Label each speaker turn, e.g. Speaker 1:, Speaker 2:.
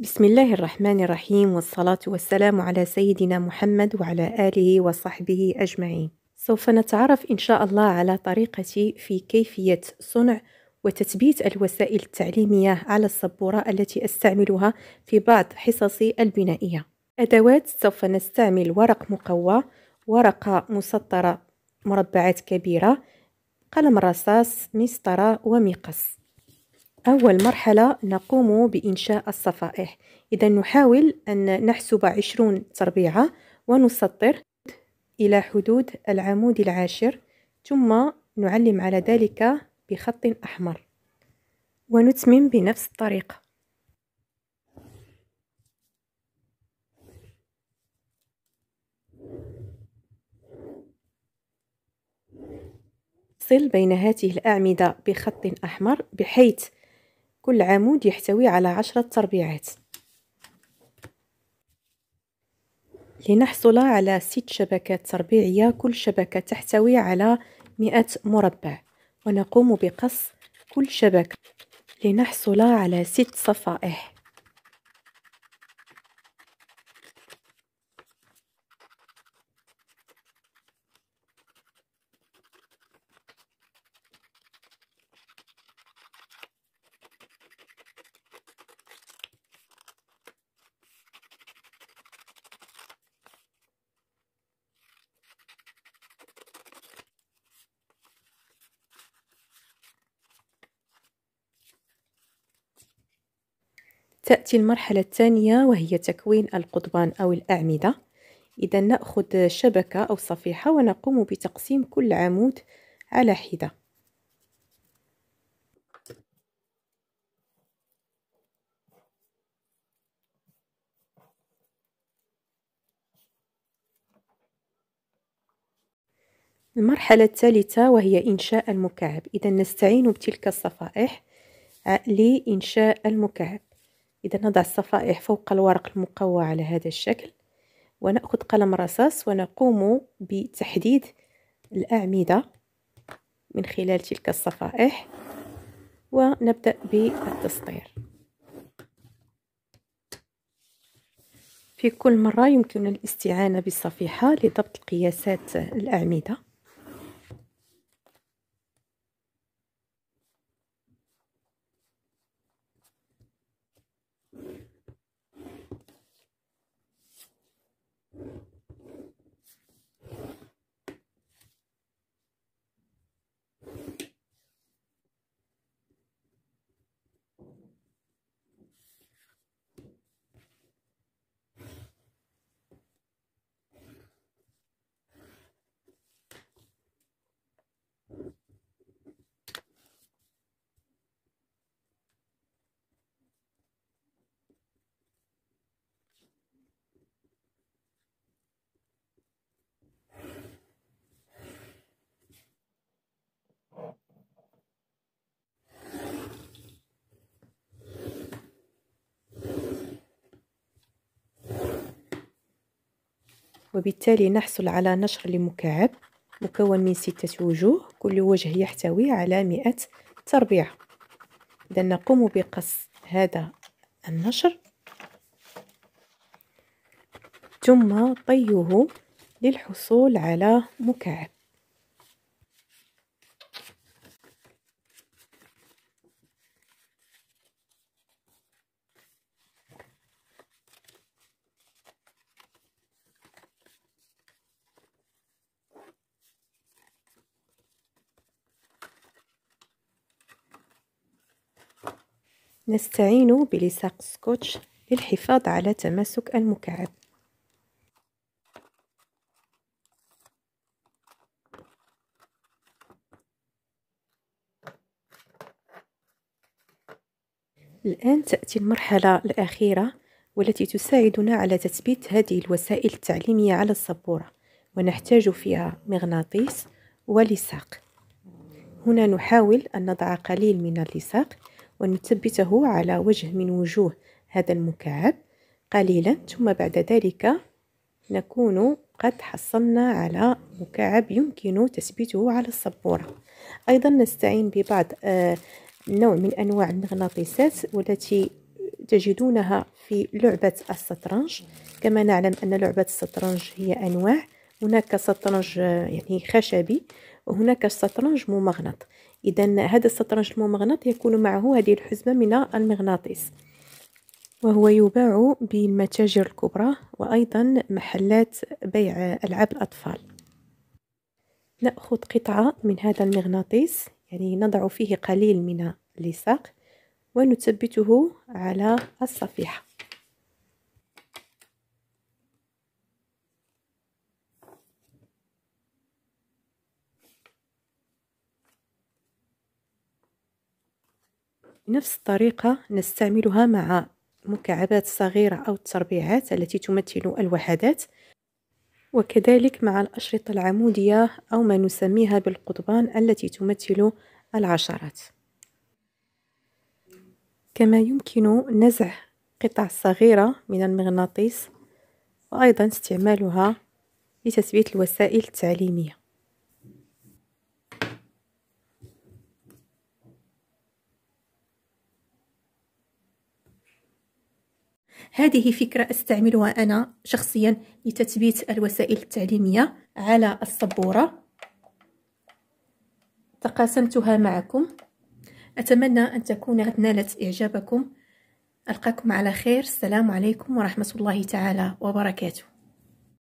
Speaker 1: بسم الله الرحمن الرحيم والصلاة والسلام على سيدنا محمد وعلى آله وصحبه أجمعين. سوف نتعرف إن شاء الله على طريقتي في كيفية صنع وتثبيت الوسائل التعليمية على الصبورة التي أستعملها في بعض حصصي البنائية. أدوات سوف نستعمل ورق مقوى، ورقة مسطرة مربعات كبيرة، قلم رصاص، مسطرة ومقص. أول مرحلة نقوم بإنشاء الصفائح إذا نحاول أن نحسب عشرون تربيعة ونسطر إلى حدود العمود العاشر ثم نعلم على ذلك بخط أحمر ونتمم بنفس الطريقة نفصل بين هذه الأعمدة بخط أحمر بحيث كل عمود يحتوي على عشرة تربيعات لنحصل على ست شبكات تربيعية كل شبكة تحتوي على مئة مربع ونقوم بقص كل شبكة لنحصل على ست صفائح تأتي المرحلة الثانية وهي تكوين القضبان أو الأعمدة إذا نأخذ شبكة أو صفيحة ونقوم بتقسيم كل عمود على حدة المرحلة الثالثة وهي إنشاء المكعب إذا نستعين بتلك الصفائح لإنشاء المكعب إذا نضع الصفائح إيه فوق الورق المقوى على هذا الشكل ونأخذ قلم رصاص ونقوم بتحديد الأعمدة من خلال تلك الصفائح إيه، ونبدأ بالتسطير في كل مرة يمكن الاستعانة بالصفيحة لضبط قياسات الأعمدة وبالتالي نحصل على نشر لمكعب مكون من ستة وجوه كل وجه يحتوي على مئة تربيع إذا نقوم بقص هذا النشر ثم طيه للحصول على مكعب نستعين بلصاق سكوتش للحفاظ على تماسك المكعب الآن تأتي المرحلة الأخيرة والتي تساعدنا على تثبيت هذه الوسائل التعليمية على السبورة ونحتاج فيها مغناطيس ولصاق هنا نحاول أن نضع قليل من اللصاق ونثبته على وجه من وجوه هذا المكعب قليلا ثم بعد ذلك نكون قد حصلنا على مكعب يمكن تثبيته على السبورة أيضا نستعين ببعض آه، نوع من أنواع المغناطيسات والتي تجدونها في لعبة السطرنج كما نعلم أن لعبة السطرنج هي أنواع هناك سطرنج آه، يعني خشبي وهناك الشطرنج ممغنط إذا هذا الشطرنج الممغنط يكون معه هذه الحزمة من المغناطيس وهو يباع بالمتاجر الكبرى وأيضا محلات بيع ألعاب الأطفال نأخذ قطعة من هذا المغناطيس يعني نضع فيه قليل من اللصاق ونثبته على الصفيحة نفس الطريقة نستعملها مع مكعبات صغيرة أو التربيعات التي تمثل الوحدات وكذلك مع الأشرطة العمودية أو ما نسميها بالقضبان التي تمثل العشرات كما يمكن نزع قطع صغيرة من المغناطيس وأيضا استعمالها لتثبيت الوسائل التعليمية هذه فكرة أستعملها أنا شخصيا لتثبيت الوسائل التعليمية على السبورة تقاسمتها معكم أتمنى أن تكون قد نالت إعجابكم ألقاكم على خير السلام عليكم ورحمة الله تعالى وبركاته